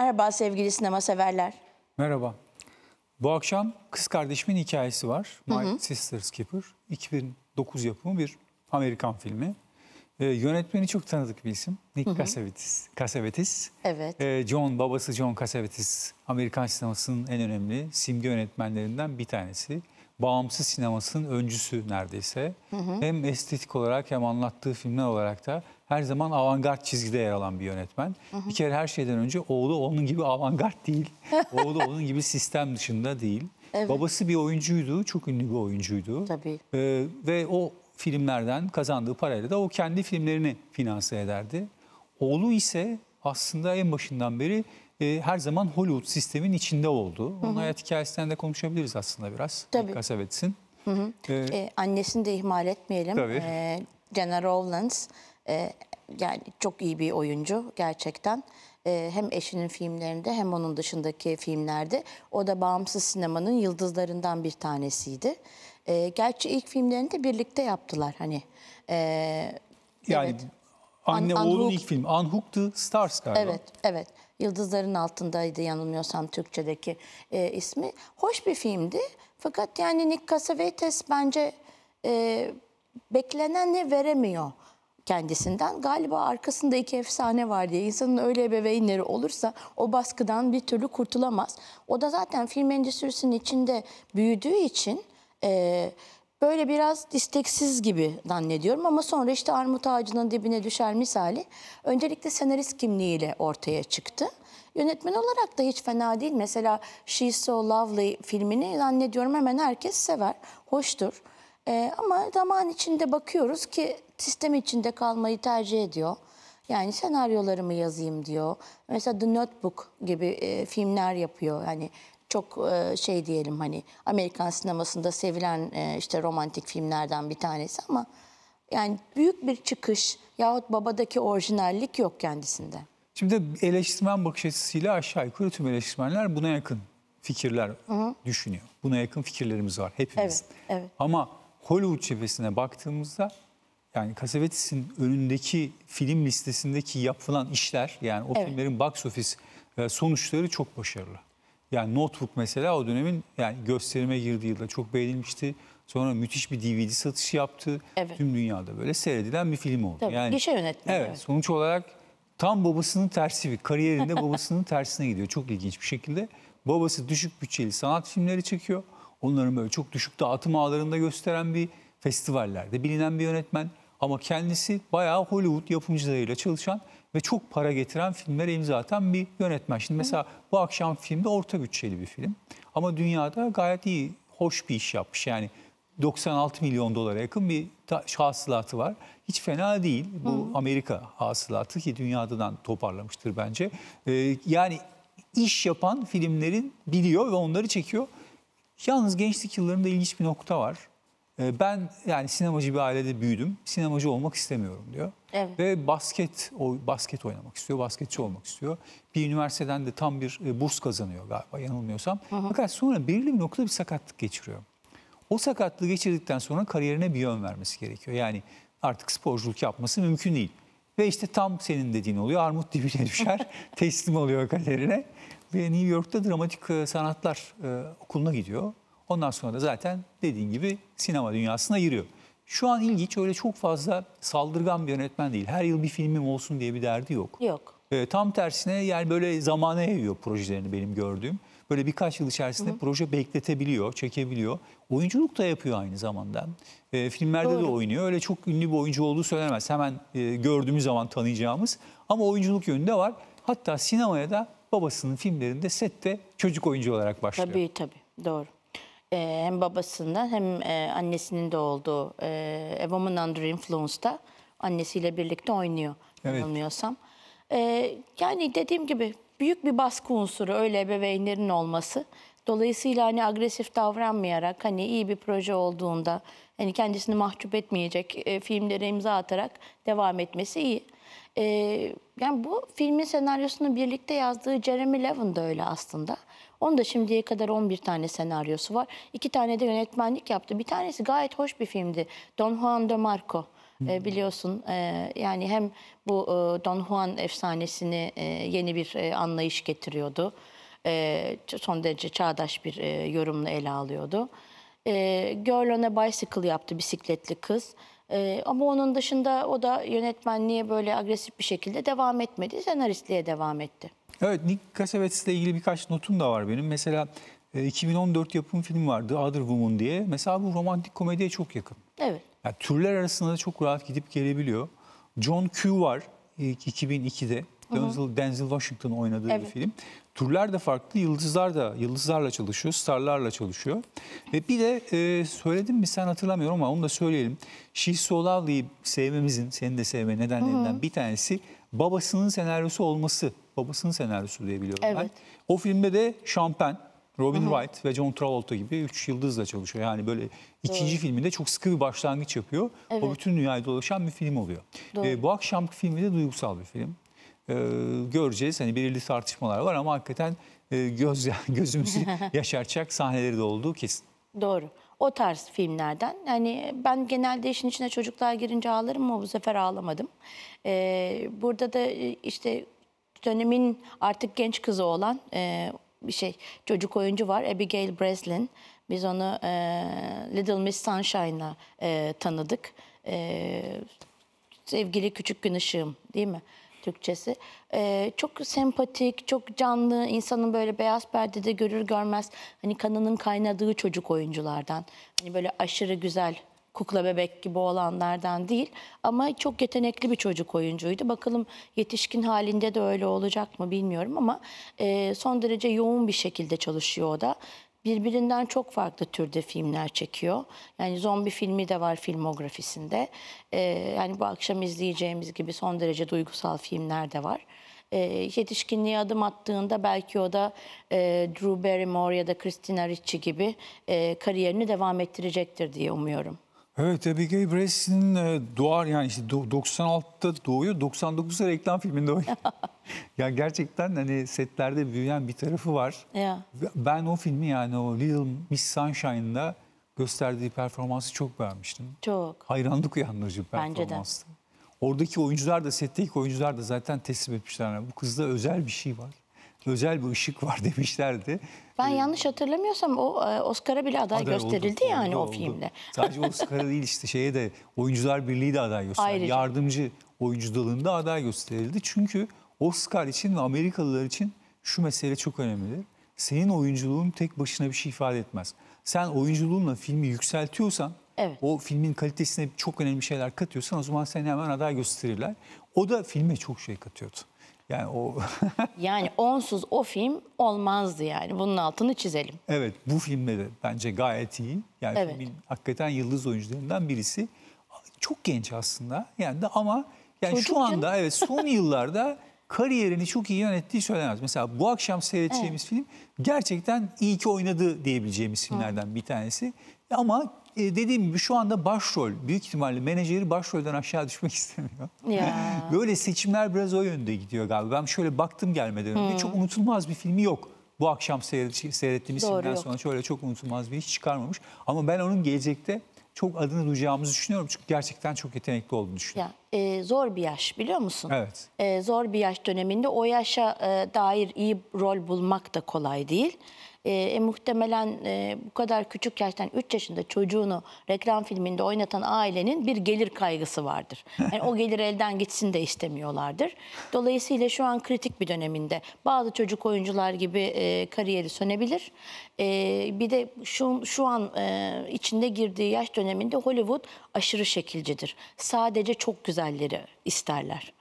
merhaba sevgili sinema severler. Merhaba. Bu akşam kız kardeşimin hikayesi var. My hı hı. Sister's Keeper. 2009 yapımı bir Amerikan filmi. Ee, yönetmeni çok tanıdık bir isim. Nick hı hı. Cassavetes. Cassavetes. Evet. Ee, John, babası John Cassavetes. Amerikan sinemasının en önemli simge yönetmenlerinden bir tanesi. Bağımsız sinemasının öncüsü neredeyse. Hı hı. Hem estetik olarak hem anlattığı filmler olarak da her zaman avantgard çizgide yer alan bir yönetmen. Hı hı. Bir kere her şeyden önce oğlu onun gibi avantgard değil. oğlu onun gibi sistem dışında değil. Evet. Babası bir oyuncuydu, çok ünlü bir oyuncuydu. Tabii. Ee, ve o filmlerden kazandığı parayla da o kendi filmlerini finanse ederdi. Oğlu ise aslında en başından beri e, her zaman Hollywood sistemin içinde oldu. Onun hı hı. hayat hikayesinden de konuşabiliriz aslında biraz. Tabii. İlk Kasabets'in. Hı hı. Ee, ee, annesini de ihmal etmeyelim. Tabii. Ee, Jenna Rowlands ee, yani çok iyi bir oyuncu gerçekten. Ee, hem eşinin filmlerinde hem onun dışındaki filmlerde. O da bağımsız sinemanın yıldızlarından bir tanesiydi. Ee, gerçi ilk filmlerini de birlikte yaptılar hani. yani evet. anne An, oğlun ilk film. Unhook the Stars galiba. Evet, evet. Yıldızların altındaydı yanılmıyorsam Türkçedeki e, ismi. Hoş bir filmdi. Fakat yani Nick Cassavetes bence e, ne veremiyor kendisinden. Galiba arkasında iki efsane var diye insanın öyle ebeveynleri olursa o baskıdan bir türlü kurtulamaz. O da zaten film endüstrisinin içinde büyüdüğü için e, böyle biraz isteksiz gibi zannediyorum ama sonra işte armut ağacının dibine düşer misali öncelikle senarist kimliğiyle ortaya çıktı. Yönetmen olarak da hiç fena değil. Mesela She's So Lovely filmini zannediyorum hemen herkes sever, hoştur. Ee, ama zaman içinde bakıyoruz ki sistem içinde kalmayı tercih ediyor. Yani senaryolarımı yazayım diyor. Mesela The Notebook gibi e, filmler yapıyor. Yani çok e, şey diyelim hani Amerikan sinemasında sevilen e, işte romantik filmlerden bir tanesi ama yani büyük bir çıkış yahut babadaki orijinallik yok kendisinde. Şimdi eleştirmen bakış açısıyla aşağı yukarı tüm eleştirmenler buna yakın fikirler hı hı. düşünüyor. Buna yakın fikirlerimiz var hepimiz. Evet, evet. Ama Hollywood cephesine baktığımızda yani Cassavetis'in önündeki film listesindeki yapılan işler yani o evet. filmlerin box office e, sonuçları çok başarılı. Yani Notebook mesela o dönemin yani gösterime girdiği yılda çok beğenilmişti. Sonra müthiş bir DVD satışı yaptı. Evet. Tüm dünyada böyle seyredilen bir film oldu. Tabii, yani gişe yönetmeni. Evet, evet, sonuç olarak tam babasının tersi bir kariyerinde babasının tersine gidiyor çok ilginç bir şekilde. Babası düşük bütçeli sanat filmleri çekiyor. Onların böyle çok düşük dağıtım ağlarında gösteren bir festivallerde bilinen bir yönetmen. Ama kendisi bayağı Hollywood yapımcılarıyla çalışan ve çok para getiren filmlere imza atan bir yönetmen. Şimdi mesela bu akşam filmde orta bütçeli bir film. Ama dünyada gayet iyi, hoş bir iş yapmış. Yani 96 milyon dolara yakın bir hasılatı var. Hiç fena değil. Bu Amerika hasılatı ki dünyadan toparlamıştır bence. Ee, yani iş yapan filmlerin biliyor ve onları çekiyor. Yalnız gençlik yıllarında ilginç bir nokta var. Ee, ben yani sinemacı bir ailede büyüdüm. Sinemacı olmak istemiyorum diyor. Evet. Ve basket o basket oynamak istiyor, basketçi olmak istiyor. Bir üniversiteden de tam bir e, burs kazanıyor galiba yanılmıyorsam. Hı hı. Fakat sonra belirli bir noktada bir sakatlık geçiriyor. O sakatlığı geçirdikten sonra kariyerine bir yön vermesi gerekiyor. Yani artık sporculuk yapması mümkün değil. Ve işte tam senin dediğin oluyor. Armut dibine düşer, teslim oluyor kaderine. Ve New York'ta dramatik e, sanatlar e, okuluna gidiyor. Ondan sonra da zaten dediğin gibi sinema dünyasına giriyor. Şu an ilginç öyle çok fazla saldırgan bir yönetmen değil. Her yıl bir filmim olsun diye bir derdi yok. Yok. E, tam tersine yani böyle zamana eviyor projelerini benim gördüğüm. Böyle birkaç yıl içerisinde Hı-hı. proje bekletebiliyor, çekebiliyor. Oyunculuk da yapıyor aynı zamanda. E, filmlerde Doğru. de oynuyor. Öyle çok ünlü bir oyuncu olduğu söylenemez. Hemen e, gördüğümüz zaman tanıyacağımız. Ama oyunculuk yönünde var. Hatta sinemaya da babasının filmlerinde sette çocuk oyuncu olarak başlıyor. Tabii tabii. Doğru e, hem babasından hem e, annesinin de olduğu e, A Woman Under Influence'da annesiyle birlikte oynuyor evet. E, yani dediğim gibi büyük bir baskı unsuru öyle ebeveynlerin olması. Dolayısıyla hani agresif davranmayarak hani iyi bir proje olduğunda hani kendisini mahcup etmeyecek e, filmlere imza atarak devam etmesi iyi. E, yani bu filmin senaryosunu birlikte yazdığı Jeremy Levin de öyle aslında. Onun da şimdiye kadar 11 tane senaryosu var. İki tane de yönetmenlik yaptı. Bir tanesi gayet hoş bir filmdi. Don Juan de Marco. E, biliyorsun e, yani hem bu e, Don Juan efsanesini e, yeni bir e, anlayış getiriyordu. E, son derece çağdaş bir e, yorumla ele alıyordu. E, Girl on a Bicycle yaptı bisikletli kız. Ee, ama onun dışında o da yönetmenliğe böyle agresif bir şekilde devam etmedi. Senaristliğe devam etti. Evet Nick Cassavetes ile ilgili birkaç notum da var benim. Mesela 2014 e, yapım film vardı Other Woman diye. Mesela bu romantik komediye çok yakın. Evet. Yani türler arasında da çok rahat gidip gelebiliyor. John Q var 2002'de. Hı hı. Denzel Washington oynadığı evet. bir film. Türler de farklı, yıldızlar da yıldızlarla çalışıyor, starlarla çalışıyor. Ve bir de e, söyledim mi sen hatırlamıyorum ama onu da söyleyelim. She So Lovely'yi sevmemizin, senin de sevme nedenlerinden hı hı. bir tanesi babasının senaryosu olması babasının senaryosu diye biliyorum evet. ben. O filmde de Champagne, Robin Hı-hı. Wright ve John Travolta gibi üç yıldızla çalışıyor. Yani böyle ikinci Doğru. filminde çok sıkı bir başlangıç yapıyor. Evet. O bütün dünyayı dolaşan bir film oluyor. Ee, bu akşamki filmi de duygusal bir film. Ee, göreceğiz hani belirli tartışmalar var ama hakikaten e, göz gözümüzü yaşartacak sahneleri de olduğu kesin. Doğru. O tarz filmlerden. Yani ben genelde işin içine çocuklar girince ağlarım ama bu sefer ağlamadım. Ee, burada da e, işte dönemin artık genç kızı olan e, bir şey çocuk oyuncu var Abigail Breslin. Biz onu e, Little Miss Sunshine'la e, tanıdık. E, sevgili Küçük Gün Işığım değil mi? Türkçesi. Ee, çok sempatik, çok canlı, insanın böyle beyaz perdede görür görmez hani kanının kaynadığı çocuk oyunculardan. Hani böyle aşırı güzel kukla bebek gibi olanlardan değil. Ama çok yetenekli bir çocuk oyuncuydu. Bakalım yetişkin halinde de öyle olacak mı bilmiyorum ama e, son derece yoğun bir şekilde çalışıyor o da birbirinden çok farklı türde filmler çekiyor. Yani zombi filmi de var filmografisinde. Ee, yani bu akşam izleyeceğimiz gibi son derece duygusal filmler de var. Ee, yetişkinliğe adım attığında belki o da e, Drew Barrymore ya da Christina Ricci gibi e, kariyerini devam ettirecektir diye umuyorum. Evet Abigail Breslin e, doğar yani işte 96'da doğuyor 99'da reklam filminde oynuyor. ya gerçekten hani setlerde büyüyen bir tarafı var. Ya. Ben o filmi yani o Little Miss Sunshine'da gösterdiği performansı çok beğenmiştim. Çok. Hayranlık uyandırıcı bir performanstı. Oradaki oyuncular da setteki oyuncular da zaten teslim etmişler. bu kızda özel bir şey var özel bir ışık var demişlerdi. Ben ee, yanlış hatırlamıyorsam o e, Oscar'a bile aday, aday gösterildi oldu, yani oldu, o filmde. Sadece Oscar'a değil işte şeye de Oyuncular Birliği de aday gösterildi. Ayrıca. Yardımcı oyuncu dalında aday gösterildi. Çünkü Oscar için ve Amerikalılar için şu mesele çok önemlidir. Senin oyunculuğun tek başına bir şey ifade etmez. Sen oyunculuğunla filmi yükseltiyorsan Evet. O filmin kalitesine çok önemli şeyler katıyorsan o zaman seni hemen aday gösterirler. O da filme çok şey katıyordu. Yani o yani onsuz o film olmazdı yani. Bunun altını çizelim. Evet, bu filmde de bence gayet iyi. Yani evet. filmin hakikaten yıldız oyuncularından birisi. Çok genç aslında. Yani de ama yani Çocuk şu anda canım. evet son yıllarda kariyerini çok iyi yönettiği söylenemez. Mesela bu akşam seyredeceğimiz evet. film gerçekten iyi ki oynadı diyebileceğimiz filmlerden Hı. bir tanesi. Ama e, dediğim gibi şu anda başrol, büyük ihtimalle menajeri başrolden aşağı düşmek istemiyor. Ya. Böyle seçimler biraz o yönde gidiyor galiba. Ben şöyle baktım gelmeden önce hmm. çok unutulmaz bir filmi yok. Bu akşam seyrettiğimiz Doğru, filmden yok. sonra şöyle çok unutulmaz bir iş çıkarmamış. Ama ben onun gelecekte çok adını duyacağımızı düşünüyorum. Çünkü gerçekten çok yetenekli olduğunu düşünüyorum. Ya e, zor bir yaş biliyor musun? Evet. E, zor bir yaş döneminde o yaşa e, dair iyi rol bulmak da kolay değil. E, e, muhtemelen e, bu kadar küçük yaştan 3 yaşında çocuğunu reklam filminde oynatan ailenin bir gelir kaygısı vardır. Yani o gelir elden gitsin de istemiyorlardır. Dolayısıyla şu an kritik bir döneminde bazı çocuk oyuncular gibi e, kariyeri sönebilir. E, bir de şu, şu an e, içinde girdiği yaş döneminde Hollywood aşırı şekilcidir. Sadece çok güzelleri isterler.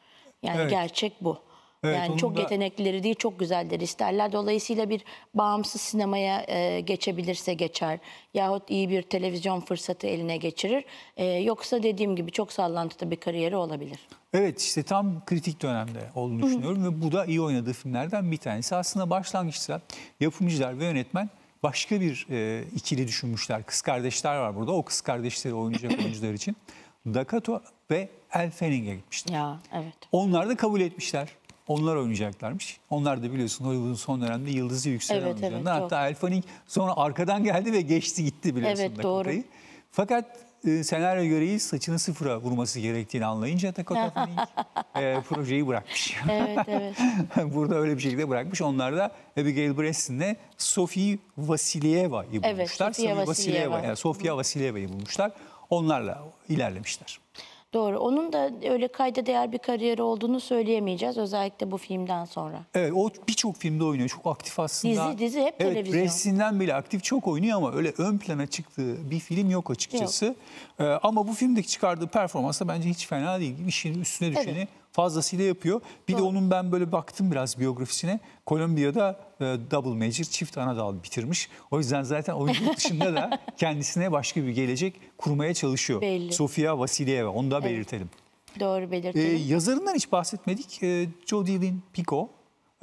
Yani evet. gerçek bu. Evet, yani çok da... yeteneklileri değil çok güzelleri isterler. Dolayısıyla bir bağımsız sinemaya e, geçebilirse geçer. Yahut iyi bir televizyon fırsatı eline geçirir. E, yoksa dediğim gibi çok sallantıda bir kariyeri olabilir. Evet işte tam kritik dönemde olduğunu düşünüyorum. Ve bu da iyi oynadığı filmlerden bir tanesi. Aslında başlangıçta yapımcılar ve yönetmen başka bir e, ikili düşünmüşler. Kız kardeşler var burada. O kız kardeşleri oynayacak oyuncular için. Dakato ve El Fenning'e gitmişler. Ya, evet. Onlar da kabul etmişler. Onlar oynayacaklarmış. Onlar da biliyorsun Hollywood'un son dönemde yıldızı yükselen evet, oyuncularından. Evet, Hatta El Fanning sonra arkadan geldi ve geçti gitti biliyorsun evet, Dakota'yı. Fakat e, senaryo göreyi saçını sıfıra vurması gerektiğini anlayınca Dakota e, projeyi bırakmış. evet, evet. Burada öyle bir şekilde bırakmış. Onlar da Abigail Bresling'le Sophie Vasilieva'yı bulmuşlar. Evet, Sophie Vasilieva. Vasilieva. Yani Sofia Vasilieva'yı bulmuşlar. Onlarla ilerlemişler. Doğru. Onun da öyle kayda değer bir kariyeri olduğunu söyleyemeyeceğiz özellikle bu filmden sonra. Evet o birçok filmde oynuyor. Çok aktif aslında. Dizi dizi hep evet, televizyon. Resimden bile aktif çok oynuyor ama öyle ön plana çıktığı bir film yok açıkçası. Yok. Ee, ama bu filmdeki çıkardığı performansa bence hiç fena değil. İşin üstüne düşeni evet fazlasıyla yapıyor. Bir Doğru. de onun ben böyle baktım biraz biyografisine. Kolombiya'da e, double major çift ana dal bitirmiş. O yüzden zaten oyunculuk dışında da kendisine başka bir gelecek kurmaya çalışıyor. Belli. Sofia Vasilieva onu da belirtelim. Evet. Doğru belirtelim. Ee, yazarından hiç bahsetmedik. Ee, Lynn Pico.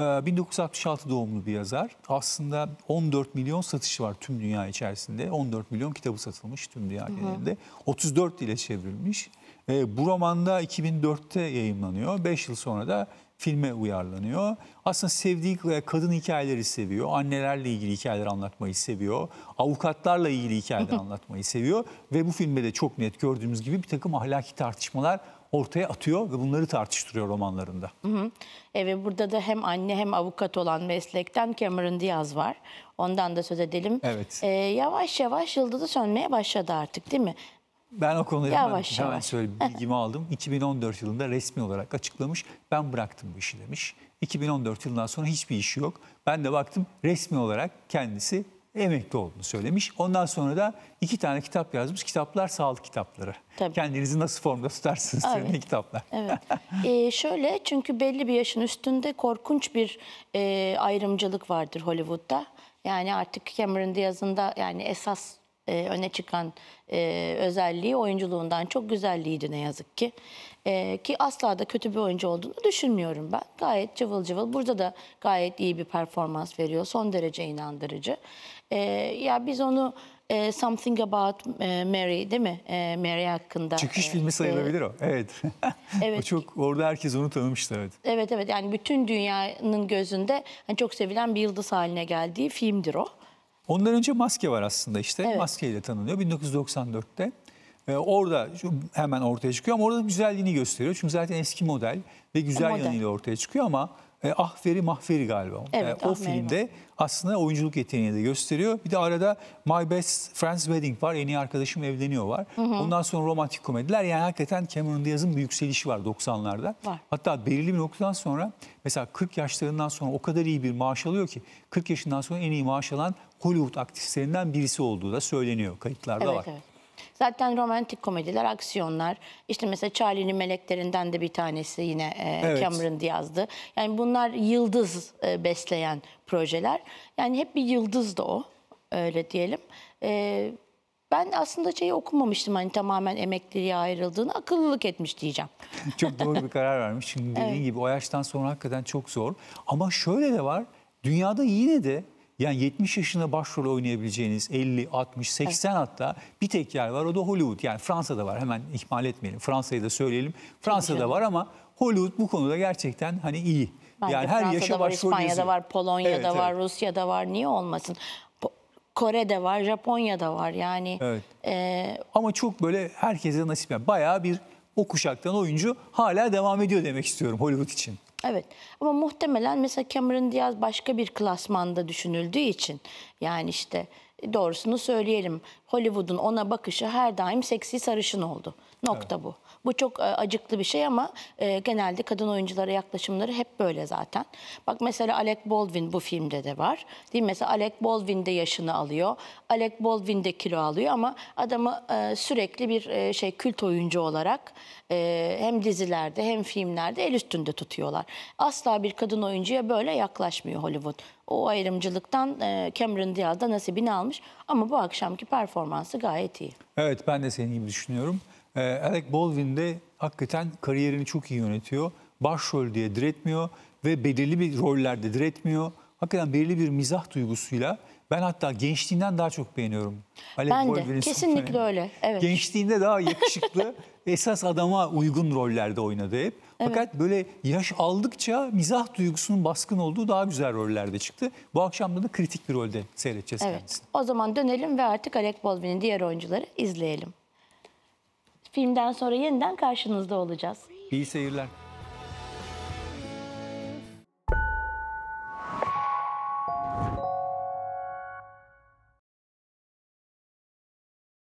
1966 e, doğumlu bir yazar. Aslında 14 milyon satışı var tüm dünya içerisinde. 14 milyon kitabı satılmış tüm dünya genelinde. 34 dile çevrilmiş. E, bu romanda 2004'te yayınlanıyor. 5 yıl sonra da filme uyarlanıyor. Aslında sevdiği kadın hikayeleri seviyor. Annelerle ilgili hikayeler anlatmayı seviyor. Avukatlarla ilgili hikayeler anlatmayı seviyor. Ve bu filmde de çok net gördüğümüz gibi bir takım ahlaki tartışmalar ortaya atıyor ve bunları tartıştırıyor romanlarında. Hı hı. Evet burada da hem anne hem avukat olan meslekten Cameron Diaz var. Ondan da söz edelim. Evet. Ee, yavaş yavaş yıldızı sönmeye başladı artık değil mi? Ben o konuda yavaş hemen, hemen söyleyeyim, bilgimi aldım. 2014 yılında resmi olarak açıklamış, ben bıraktım bu işi demiş. 2014 yılından sonra hiçbir işi yok. Ben de baktım resmi olarak kendisi emekli olduğunu söylemiş. Ondan sonra da iki tane kitap yazmış. Kitaplar sağlık kitapları. Tabii. Kendinizi nasıl formda tutarsınız evet. senin kitaplar. Evet. ee, şöyle çünkü belli bir yaşın üstünde korkunç bir e, ayrımcılık vardır Hollywood'da. Yani artık Cameron Diaz'ın da yani esas e, öne çıkan e, özelliği oyunculuğundan çok güzelliğiydi ne yazık ki. E, ki asla da kötü bir oyuncu olduğunu düşünmüyorum ben. Gayet cıvıl cıvıl. Burada da gayet iyi bir performans veriyor. Son derece inandırıcı. E, ya biz onu e, Something About e, Mary değil mi? E, Mary hakkında. Çıkış e, filmi sayılabilir e, o. Evet. evet. o çok orada herkes onu tanımıştı evet. Evet evet yani bütün dünyanın gözünde hani çok sevilen bir yıldız haline geldiği filmdir o. Ondan önce maske var aslında işte. Evet. Maskeyle tanınıyor 1994'te. E, ee, orada hemen ortaya çıkıyor ama orada güzelliğini gösteriyor. Çünkü zaten eski model ve güzel model. yanıyla ortaya çıkıyor ama e, Ahveri Mahveri galiba. Evet, e, o Ahmeri filmde var. aslında oyunculuk yeteneğini de gösteriyor. Bir de arada My Best Friend's Wedding var. En iyi arkadaşım evleniyor var. Hı hı. Ondan sonra romantik komediler. Yani hakikaten Cameron Diaz'ın bir yükselişi var 90'larda. Hatta belirli bir noktadan sonra mesela 40 yaşlarından sonra o kadar iyi bir maaş alıyor ki 40 yaşından sonra en iyi maaş alan Hollywood aktislerinden birisi olduğu da söyleniyor. Kayıtlarda evet, var. Evet. Zaten romantik komediler, aksiyonlar. İşte mesela Charlie'nin meleklerinden de bir tanesi yine e, evet. Cameron Diaz'dı. Yani bunlar yıldız e, besleyen projeler. Yani hep bir yıldız da o. Öyle diyelim. Evet. Ben aslında şeyi okumamıştım hani tamamen emekliliğe ayrıldığını akıllılık etmiş diyeceğim. çok doğru bir karar vermiş. Şimdi dediğin evet. gibi o yaştan sonra hakikaten çok zor. Ama şöyle de var. Dünyada yine de yani 70 yaşında başrol oynayabileceğiniz 50, 60, 80 evet. hatta bir tek yer var o da Hollywood. Yani Fransa'da var hemen ihmal etmeyelim. Fransa'yı da söyleyelim. Fransa'da var ama Hollywood bu konuda gerçekten hani iyi. Bence yani her Fransa'da yaşa var, İspanya'da yüzü. var, Polonya'da evet, var, evet. Rusya'da var. Niye olmasın? Kore'de var, Japonya'da var yani. Evet. E... Ama çok böyle herkese nasip yani bayağı bir o kuşaktan oyuncu hala devam ediyor demek istiyorum Hollywood için. Evet ama muhtemelen mesela Cameron Diaz başka bir klasmanda düşünüldüğü için yani işte e, doğrusunu söyleyelim Hollywood'un ona bakışı her daim seksi sarışın oldu. Nokta evet. bu. Bu çok e, acıklı bir şey ama e, genelde kadın oyunculara yaklaşımları hep böyle zaten. Bak mesela Alec Baldwin bu filmde de var. Değil mi? Mesela Alec Baldwin de yaşını alıyor. Alec Baldwin de kilo alıyor ama adamı e, sürekli bir şey kült oyuncu olarak hem dizilerde hem filmlerde el üstünde tutuyorlar. Asla bir kadın oyuncuya böyle yaklaşmıyor Hollywood o ayrımcılıktan Cameron Diaz da nasibini almış. Ama bu akşamki performansı gayet iyi. Evet ben de seni gibi düşünüyorum. Ee, Alec Baldwin de hakikaten kariyerini çok iyi yönetiyor. Başrol diye diretmiyor ve belirli bir rollerde diretmiyor. Hakikaten belirli bir mizah duygusuyla ben hatta gençliğinden daha çok beğeniyorum. Alec ben de kesinlikle öyle. Evet. Gençliğinde daha yakışıklı, esas adama uygun rollerde oynadı hep. Evet. Fakat böyle yaş aldıkça mizah duygusunun baskın olduğu daha güzel rollerde çıktı. Bu akşam da kritik bir rolde seyredeceğiz evet. kendisini. O zaman dönelim ve artık Alec Baldwin'in diğer oyuncuları izleyelim. Filmden sonra yeniden karşınızda olacağız. İyi seyirler.